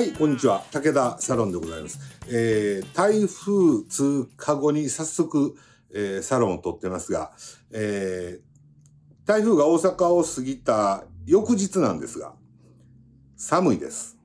はいこんにちは武田サロンでございます、えー、台風通過後に早速、えー、サロンを撮ってますが、えー、台風が大阪を過ぎた翌日なんですが寒いです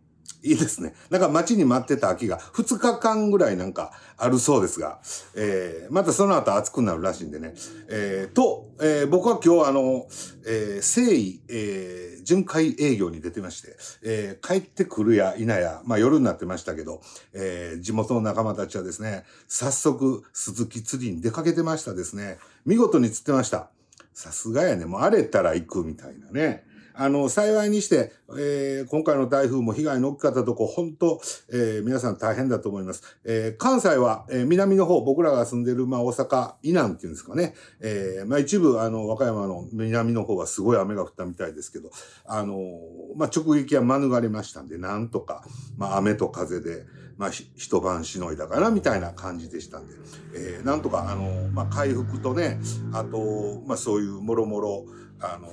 いいですね。なんか待ちに待ってた秋が2日間ぐらいなんかあるそうですが、えー、またその後暑くなるらしいんでね。えー、と、えー、僕は今日あの、えー、誠意、えー、巡回営業に出てまして、えー、帰ってくるや否や、まあ夜になってましたけど、えー、地元の仲間たちはですね、早速鈴木釣りに出かけてましたですね。見事に釣ってました。さすがやね、もう荒れたら行くみたいなね。あの、幸いにして、えー、今回の台風も被害の大きかったとこ、本当、えー、皆さん大変だと思います。えー、関西は、えー、南の方、僕らが住んでる、まあ、大阪、以南っていうんですかね。えー、まあ、一部、あの、和歌山の南の方はすごい雨が降ったみたいですけど、あのー、まあ、直撃は免れましたんで、なんとか、まあ、雨と風で、まあ、一晩しのいだかなみたいな感じでしたんで、えー、なんとかあの、まあ、回復とねあと、まあ、そういうもろもろあの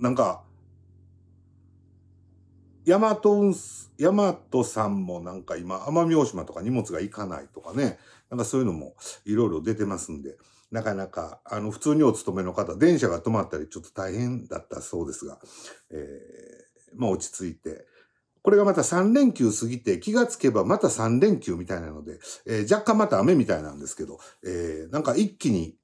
なんか、ヤマト運、ヤマトさんもなんか今、奄美大島とか荷物が行かないとかね、なんかそういうのもいろいろ出てますんで、なかなか、あの、普通にお勤めの方、電車が止まったりちょっと大変だったそうですが、えー、まあ落ち着いて、これがまた3連休過ぎて、気がつけばまた3連休みたいなので、えー、若干また雨みたいなんですけど、えー、なんか一気に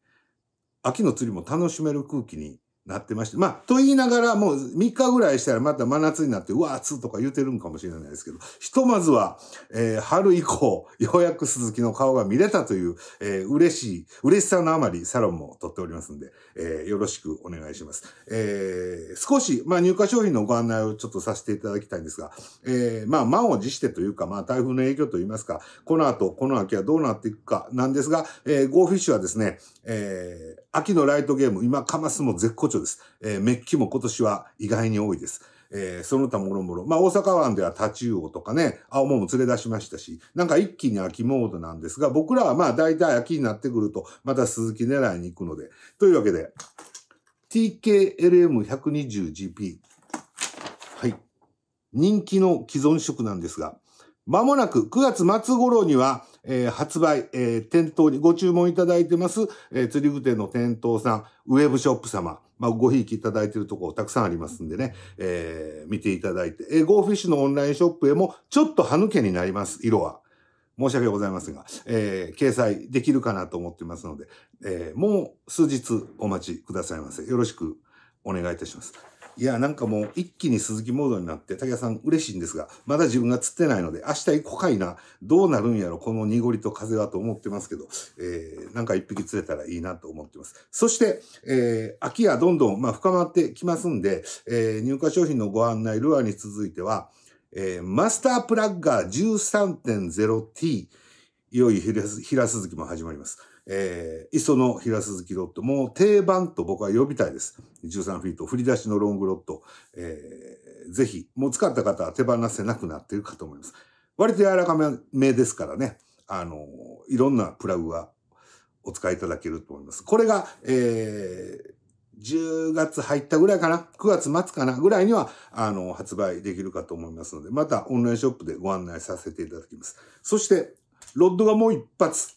秋の釣りも楽しめる空気になってまして。まあ、と言いながら、もう3日ぐらいしたらまた真夏になって、うわ、暑とか言うてるんかもしれないですけど、ひとまずは、えー、春以降、ようやく鈴木の顔が見れたという、えー、嬉しい、嬉しさのあまりサロンも撮っておりますんで、えー、よろしくお願いします。えー、少し、まあ、入荷商品のご案内をちょっとさせていただきたいんですが、えー、まあ、満を持してというか、まあ、台風の影響といいますか、この後、この秋はどうなっていくかなんですが、えー、ゴーフィッシュはですね、えー、秋のライトゲーム、今、かますも絶好調調です。えー、メッキも今年は意外に多いです。えー、その他もろもろ。まあ、大阪湾ではタチウオとかね、青物も連れ出しましたし、なんか一気に秋モードなんですが、僕らはまあ、大体秋になってくると、また鈴木狙いに行くので。というわけで、TKLM120GP。はい。人気の既存色なんですが、まもなく9月末頃には、えー、発売、えー、店頭にご注文いただいてます、えー、釣り具店の店頭さん、ウェブショップ様、まあ、ごひいきいただいているところたくさんありますんでね、えー、見ていただいて、えゴーフィッシュのオンラインショップへもちょっと歯抜けになります、色は。申し訳ございませんが、えー、掲載できるかなと思ってますので、えー、もう数日お待ちくださいませ。よろしくお願いいたします。いや、なんかもう一気に鈴木モードになって、竹谷さん嬉しいんですが、まだ自分が釣ってないので、明日行こかいな、どうなるんやろ、この濁りと風はと思ってますけど、えー、なんか一匹釣れたらいいなと思ってます。そして、えー、秋はどんどん、まあ、深まってきますんで、えー、入荷商品のご案内、ルアーに続いては、えー、マスタープラッガー 13.0T、いよいよ平鈴木も始まります。えー、磯の平鈴木ロット、もう定番と僕は呼びたいです。13フィート、振り出しのロングロット、えー、ぜひ、もう使った方は手放せなくなっているかと思います。割と柔らかめですからね、あの、いろんなプラグはお使いいただけると思います。これが、えー、10月入ったぐらいかな ?9 月末かなぐらいには、あの、発売できるかと思いますので、またオンラインショップでご案内させていただきます。そして、ロッドがもう一発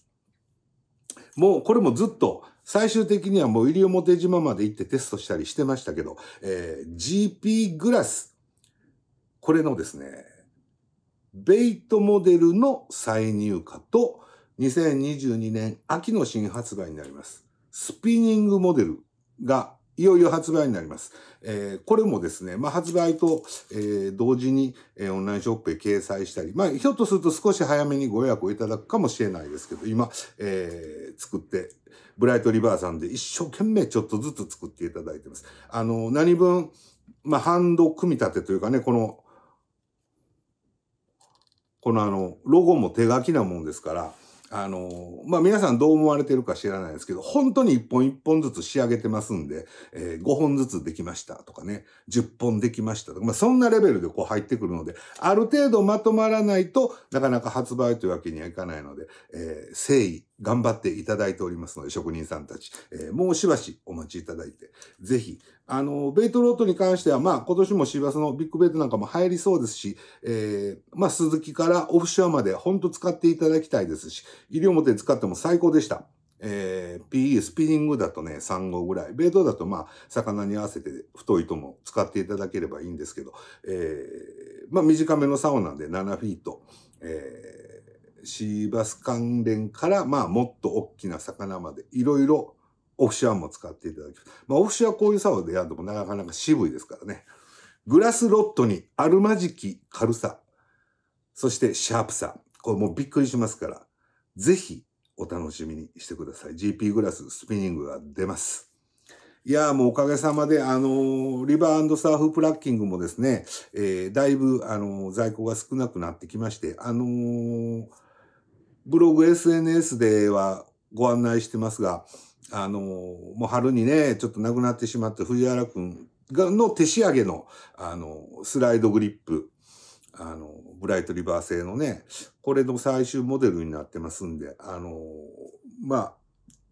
もうこれもずっと最終的にはもう入り表島まで行ってテストしたりしてましたけど、えー、GP グラス。これのですね、ベイトモデルの再入荷と、2022年秋の新発売になります。スピニングモデルがいよいよ発売になります。えー、これもですね、まあ、発売と、えー、同時に、えー、オンラインショップへ掲載したり、まあ、ひょっとすると少し早めにご予約をいただくかもしれないですけど、今、えー、作って、ブライトリバーさんで一生懸命ちょっとずつ作っていただいてます。あの、何分、まあ、ハンド組み立てというかね、この、このあの、ロゴも手書きなもんですから、あの、まあ、皆さんどう思われてるか知らないですけど、本当に1本1本ずつ仕上げてますんで、えー、5本ずつできましたとかね、10本できましたとか、まあ、そんなレベルでこう入ってくるので、ある程度まとまらないとなかなか発売というわけにはいかないので、えー、誠意、頑張っていただいておりますので、職人さんたち、えー、もうしばしお待ちいただいて、ぜひ、あの、ベイトロートに関しては、まあ、今年もシバスのビッグベイトなんかも入りそうですし、えー、まあ、鈴木からオフショアまでほんと使っていただきたいですし、医療表に使っても最高でした。えー、PE、スピニングだとね、3号ぐらい。ベイトだと、まあ、魚に合わせて太いとも使っていただければいいんですけど、えー、まあ、短めの竿なんで7フィート。えーシーバス関連から、まあ、もっと大きな魚まで、いろいろオフショアも使っていただきます。まあ、オフショアこういうサーでやるのもなかなか渋いですからね。グラスロットにあるまじき軽さ、そしてシャープさ。これもうびっくりしますから、ぜひお楽しみにしてください。GP グラススピニングが出ます。いやーもうおかげさまで、あのー、リバーサーフプラッキングもですね、えー、だいぶ、あのー、在庫が少なくなってきまして、あのーブログ、SNS ではご案内してますが、あの、もう春にね、ちょっと亡くなってしまった藤原くんが、の手仕上げの、あの、スライドグリップ、あの、ブライトリバー製のね、これの最終モデルになってますんで、あの、まあ、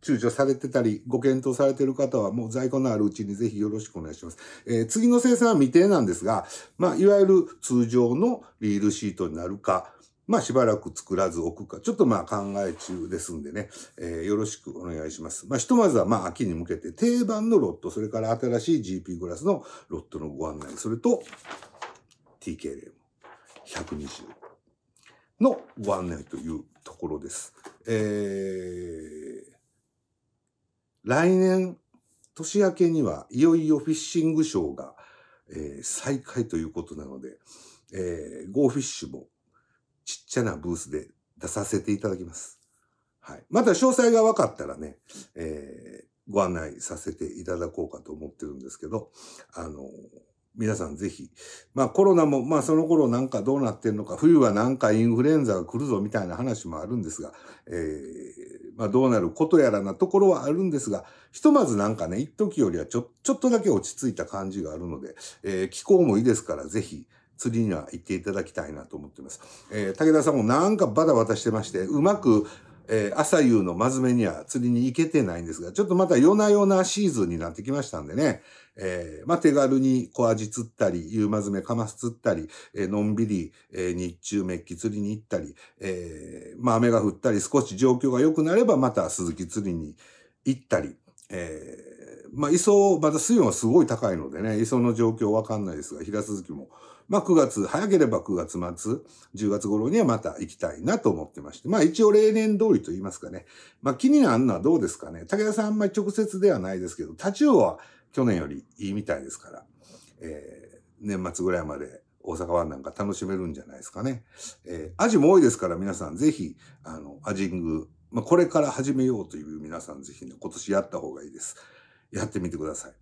躊躇されてたり、ご検討されてる方は、もう在庫のあるうちにぜひよろしくお願いします。えー、次の生産は未定なんですが、まあ、いわゆる通常のリールシートになるか、まあしばらく作らず置くか、ちょっとまあ考え中ですんでね、えー、よろしくお願いします。まあひとまずはまあ秋に向けて定番のロット、それから新しい GP グラスのロットのご案内、それと TK レ120のご案内というところです。えー、来年年明けにはいよいよフィッシングショーが、えー、再開ということなので、えー、ゴーフィッシュもちっちゃなブースで出させていただきます。はい。また詳細が分かったらね、えー、ご案内させていただこうかと思ってるんですけど、あのー、皆さんぜひ、まあコロナも、まあその頃なんかどうなってんのか、冬はなんかインフルエンザが来るぞみたいな話もあるんですが、えー、まあどうなることやらなところはあるんですが、ひとまずなんかね、一時よりはちょ、ちょっとだけ落ち着いた感じがあるので、えー、気候もいいですから、ぜひ、釣りには行っていただきたいなと思ってます。えー、武田さんもなんかバタバタしてまして、うまく、えー、朝夕の真面目には釣りに行けてないんですが、ちょっとまた夜な夜なシーズンになってきましたんでね、えー、まあ、手軽に小アジ釣ったり、夕まずめかます釣ったり、えー、のんびり、えー、日中メッキ釣りに行ったり、えまあ、雨が降ったり、少し状況が良くなればまた鈴木釣りに行ったり、えまあ、磯、また水温はすごい高いのでね、磯の状況わかんないですが、平続きも、まあ、9月、早ければ9月末、10月頃にはまた行きたいなと思ってまして、まあ、一応例年通りと言いますかね、まあ、気になるのはどうですかね。武田さんあんまり直接ではないですけど、タチウオは去年よりいいみたいですから、えー、年末ぐらいまで大阪湾なんか楽しめるんじゃないですかね。えー、アジも多いですから皆さんぜひ、あの、アジング、まあ、これから始めようという皆さんぜひね、今年やった方がいいです。やってみてください。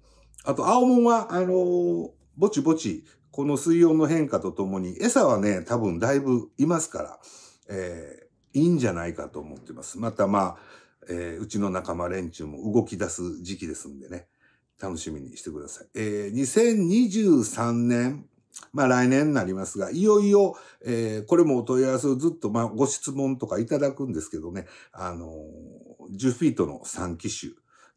あと、青門は、あのー、ぼちぼち、この水温の変化とともに、餌はね、多分だいぶいますから、えー、いいんじゃないかと思ってます。またまあ、えー、うちの仲間連中も動き出す時期ですんでね、楽しみにしてください。えー、2023年、まあ来年になりますが、いよいよ、えー、これもお問い合わせをずっと、まあご質問とかいただくんですけどね、あのー、10フィートの3機種、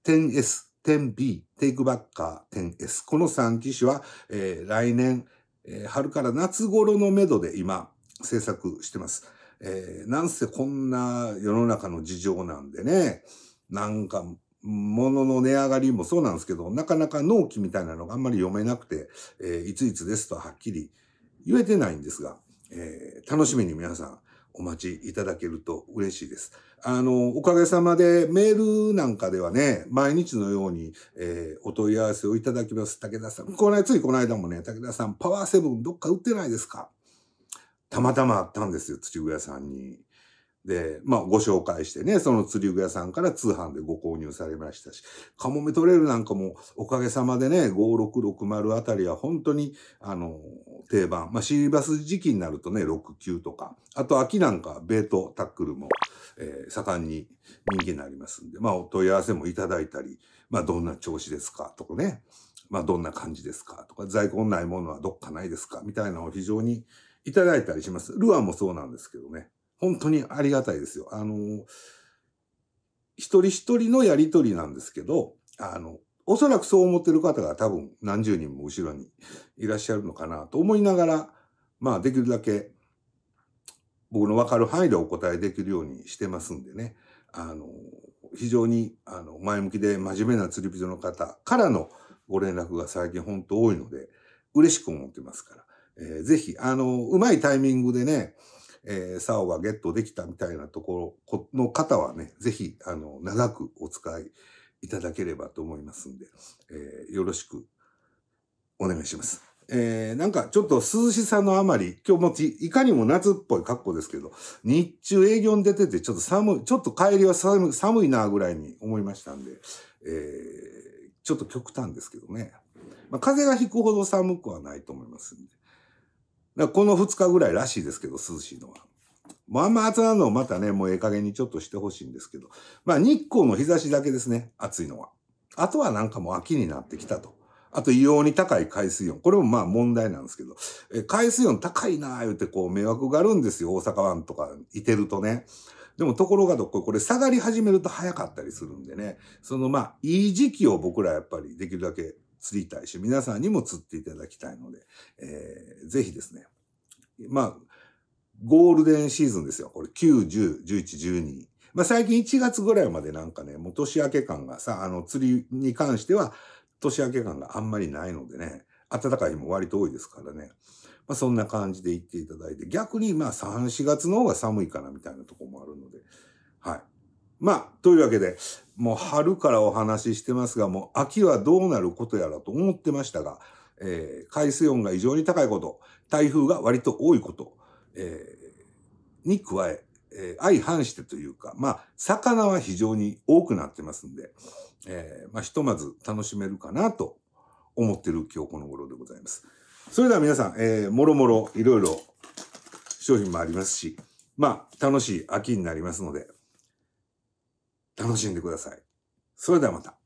10S、点 B、テイクバッカー0 S。この3機種は、えー、来年、えー、春から夏頃のめどで今、制作してます。えー、なんせこんな世の中の事情なんでね、なんか、物の値上がりもそうなんですけど、なかなか納期みたいなのがあんまり読めなくて、えー、いついつですとはっきり言えてないんですが、えー、楽しみに皆さん、お待ちいただけると嬉しいです。あの、おかげさまでメールなんかではね、毎日のように、えー、お問い合わせをいただきます。武田さん。このついこの間もね、武田さん、パワーセブンどっか売ってないですかたまたまあったんですよ、土屋さんに。で、まあ、ご紹介してね、その釣り具屋さんから通販でご購入されましたし、カモメトレールなんかも、おかげさまでね、5660あたりは本当に、あの、定番。まあ、シーバス時期になるとね、69とか、あと秋なんか、ベートタックルも、えー、盛んに人気になりますんで、まあ、お問い合わせもいただいたり、まあ、どんな調子ですかとかね、まあ、どんな感じですかとか、在庫ないものはどっかないですかみたいなのを非常にいただいたりします。ルアーもそうなんですけどね。本当にありがたいですよ。あの、一人一人のやりとりなんですけど、あの、おそらくそう思ってる方が多分何十人も後ろにいらっしゃるのかなと思いながら、まあできるだけ僕のわかる範囲でお答えできるようにしてますんでね、あの、非常にあの前向きで真面目な釣り人の方からのご連絡が最近本当多いので、嬉しく思ってますから、えー、ぜひ、あの、うまいタイミングでね、えー、竿がゲットできたみたいなところの方はね、ぜひ、あの、長くお使いいただければと思いますんで、えー、よろしくお願いします。えー、なんかちょっと涼しさのあまり、今日もち、いかにも夏っぽい格好ですけど、日中営業に出てて、ちょっと寒い、ちょっと帰りは寒寒いなぐらいに思いましたんで、えー、ちょっと極端ですけどね。まあ、風が引くほど寒くはないと思いますんで。だこの2日ぐらいらしいですけど、涼しいのは。もうあんま暑なのをまたね、もうええ加減にちょっとしてほしいんですけど、まあ日光の日差しだけですね、暑いのは。あとはなんかもう秋になってきたと。あと異様に高い海水温。これもまあ問題なんですけど、え海水温高いなー言うてこう迷惑があるんですよ、大阪湾とかいてるとね。でもところがどっこい、これ下がり始めると早かったりするんでね、そのまあいい時期を僕らやっぱりできるだけ釣りたいし、皆さんにも釣っていただきたいので、えー、ぜひですね、まあ、ゴールデンシーズンですよ。これ9、10、11、12。まあ最近1月ぐらいまでなんかね、もう年明け感がさ、あの釣りに関しては年明け感があんまりないのでね、暖かい日も割と多いですからね。まあそんな感じで行っていただいて、逆にまあ3、4月の方が寒いかなみたいなとこもあるので、はい。まあ、というわけで、もう春からお話ししてますが、もう秋はどうなることやらと思ってましたが、えー、海水温が異常に高いこと、台風が割と多いこと、えー、に加え、えー、相反してというか、まあ、魚は非常に多くなってますんで、えー、まあ、ひとまず楽しめるかなと思ってる今日この頃でございます。それでは皆さん、えー、もろもろいろいろ商品もありますし、まあ、楽しい秋になりますので、楽しんでください。それではまた。